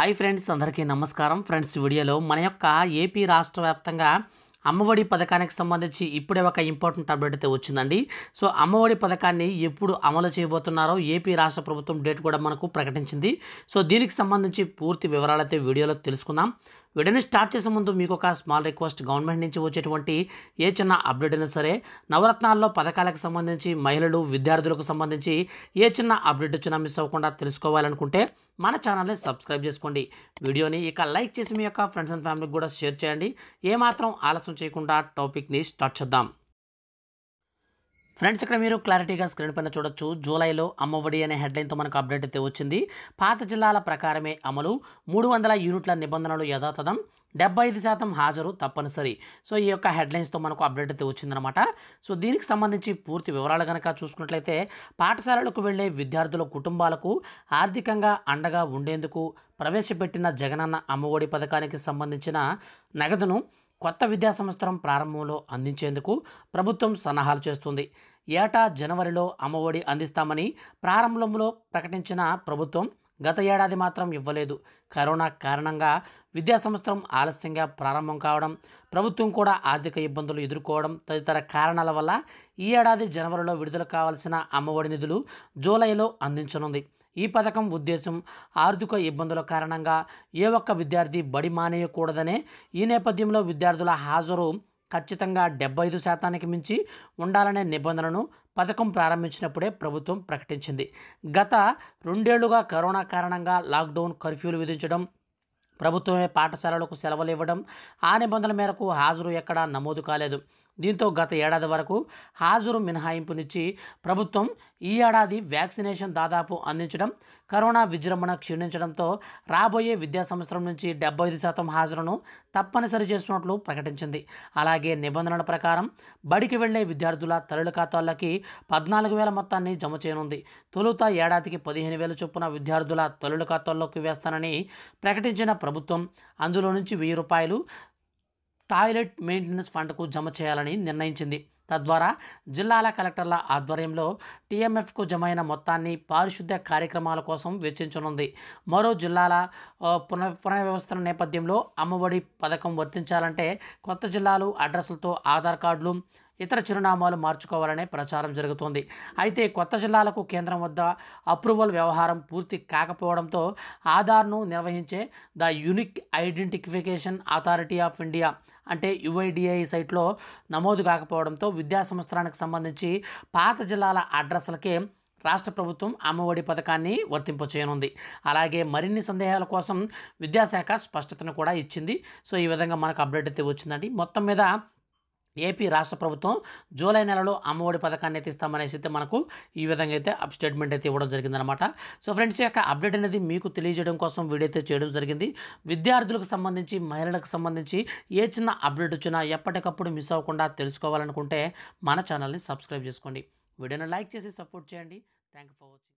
hi friends అందరికీ నమస్కారం friends వీడియోలో మన యొక్క ఏపీ రాష్ట్ర వ్యాప్తంగా అమ్మఒడి పథకానికి సంబంధించి ఇప్పుడే ఒక ఇంపార్టెంట్ అప్డేట్ అయితే వచ్చిందండి సో అమ్మఒడి పథకాన్ని ఎప్పుడు అమలు చేయబోతున్నారో ఏపీ రాష్ట్ర ప్రభుత్వం డేట్ కూడా మనకు ప్రకటించింది సో దీనికి సంబంధించి పూర్తి వివరాలైతే వీడియోలో తెలుసుకుందాం వీడియోని స్టార్ట్ చేసే ముందు మీకు ఒక స్మాల్ రిక్వెస్ట్ గవర్నమెంట్ నుంచి వచ్చేటువంటి ఏ చిన్న అప్డేట్ అయినా సరే నవరత్నాల్లో పథకాలకు సంబంధించి మహిళలు విద్యార్థులకు సంబంధించి ఏ చిన్న అప్డేట్ వచ్చినా మిస్ అవ్వకుండా తెలుసుకోవాలనుకుంటే మన ఛానల్ని సబ్స్క్రైబ్ చేసుకోండి వీడియోని ఇక లైక్ చేసి మీ యొక్క ఫ్రెండ్స్ అండ్ ఫ్యామిలీకి కూడా షేర్ చేయండి ఏమాత్రం ఆలస్యం చేయకుండా టాపిక్ని స్టార్ట్ చేద్దాం ఫ్రెండ్స్ ఇక్కడ మీరు క్లారిటీగా స్క్రీన్ పైన చూడొచ్చు జూలైలో అమ్మఒడి అనే హెడ్లైన్తో మనకు అప్డేట్ అయితే వచ్చింది పాత జిల్లాల ప్రకారమే అమలు మూడు వందల యూనిట్ల నిబంధనలు యథాతథం డెబ్బై ఐదు శాతం హాజరు తప్పనిసరి సో ఈ యొక్క హెడ్లైన్స్తో మనకు అప్డేట్ అయితే వచ్చిందనమాట సో దీనికి సంబంధించి పూర్తి వివరాలు కనుక చూసుకున్నట్లయితే పాఠశాలలకు వెళ్లే విద్యార్థుల కుటుంబాలకు ఆర్థికంగా అండగా ఉండేందుకు ప్రవేశపెట్టిన జగనన్న అమ్మఒడి పథకానికి సంబంధించిన నగదును కొత్త విద్యా సంవత్సరం ప్రారంభంలో అందించేందుకు ప్రభుత్వం సన్నాహాలు చేస్తుంది ఏటా జనవరిలో అమ్మఒడి అందిస్తామని ప్రారంభంలో ప్రకటించిన ప్రభుత్వం గత ఏడాది మాత్రం ఇవ్వలేదు కరోనా కారణంగా విద్యా సంవత్సరం ఆలస్యంగా ప్రారంభం కావడం ప్రభుత్వం కూడా ఆర్థిక ఇబ్బందులు ఎదుర్కోవడం తదితర కారణాల వల్ల ఈ ఏడాది జనవరిలో విడుదల కావాల్సిన అమ్మఒడి నిధులు జూలైలో అందించనుంది ఈ పథకం ఉద్దేశం ఆర్థిక ఇబ్బందుల కారణంగా ఏ ఒక్క విద్యార్థి బడి మానేయకూడదనే ఈ నేపథ్యంలో విద్యార్థుల హాజరు ఖచ్చితంగా డెబ్బై ఐదు శాతానికి మించి ఉండాలనే నిబంధనను పథకం ప్రారంభించినప్పుడే ప్రభుత్వం ప్రకటించింది గత రెండేళ్లుగా కరోనా కారణంగా లాక్డౌన్ కర్ఫ్యూలు విధించడం ప్రభుత్వమే పాఠశాలలకు సెలవులు ఇవ్వడం ఆ నిబంధనల మేరకు హాజరు ఎక్కడా నమోదు కాలేదు దీంతో గత ఏడాది వరకు హాజరు మినహాయింపునిచ్చి ప్రభుత్వం ఈ ఏడాది వ్యాక్సినేషన్ దాదాపు అందించడం కరోనా విజృంభణ క్షీణించడంతో రాబోయే విద్యా సంవత్సరం నుంచి డెబ్బై ఐదు శాతం హాజరును తప్పనిసరి చేస్తున్నట్లు ప్రకటించింది అలాగే నిబంధనల ప్రకారం బడికి వెళ్లే విద్యార్థుల తల్లుల ఖాతాలకి పద్నాలుగు వేల మొత్తాన్ని జమ చేయనుంది తొలుత ఏడాదికి పదిహేను వేల చొప్పున విద్యార్థుల తల్లుల ఖాతాల్లోకి వేస్తానని ప్రకటించిన ప్రభుత్వం అందులో నుంచి వెయ్యి రూపాయలు టాయిలెట్ మెయింటెనెన్స్ ఫండ్కు జమ చేయాలని నిర్ణయించింది తద్వారా జిల్లాల కలెక్టర్ల ఆధ్వర్యంలో టీఎంఎఫ్కు జమైన మొత్తాన్ని పారిశుద్ధ్య కార్యక్రమాల కోసం వెచ్చించనుంది మరో జిల్లాల పునః పునర్వ్యవస్థల నేపథ్యంలో అమ్మఒడి పథకం వర్తించాలంటే కొత్త జిల్లాలు అడ్రస్లతో ఆధార్ కార్డులు ఇతర చిరునామాలు మార్చుకోవాలనే ప్రచారం జరుగుతోంది అయితే కొత్త జిల్లాలకు కేంద్రం వద్ద అప్రూవల్ వ్యవహారం పూర్తి కాకపోవడంతో ఆధార్ను నిర్వహించే the unique identification authority of India అంటే యుఐడిఐ సైట్లో నమోదు కాకపోవడంతో విద్యా సంవత్సరానికి సంబంధించి పాత జిల్లాల అడ్రస్లకే రాష్ట్ర ప్రభుత్వం అమ్మఒడి పథకాన్ని వర్తింపచేయనుంది అలాగే మరిన్ని సందేహాల కోసం విద్యాశాఖ స్పష్టతను కూడా ఇచ్చింది సో ఈ విధంగా మనకు అప్డేట్ అయితే వచ్చిందండి మొత్తం మీద ఏపీ రాష్ట్ర ప్రభుత్వం జూలై నెలలో అమ్మఒడి పథకాన్ని అయితే ఇస్తామనేసి అయితే మనకు ఈ విధంగా అయితే అప్ స్టేట్మెంట్ అయితే ఇవ్వడం జరిగిందనమాట సో ఫ్రెండ్స్ యొక్క అప్డేట్ అనేది మీకు తెలియజేయడం కోసం వీడియో అయితే చేయడం జరిగింది విద్యార్థులకు సంబంధించి మహిళలకు సంబంధించి ఏ చిన్న అప్డేట్ వచ్చినా ఎప్పటికప్పుడు మిస్ అవ్వకుండా తెలుసుకోవాలనుకుంటే మన ఛానల్ని సబ్స్క్రైబ్ చేసుకోండి వీడియోని లైక్ చేసి సపోర్ట్ చేయండి థ్యాంక్ ఫర్ వాచింగ్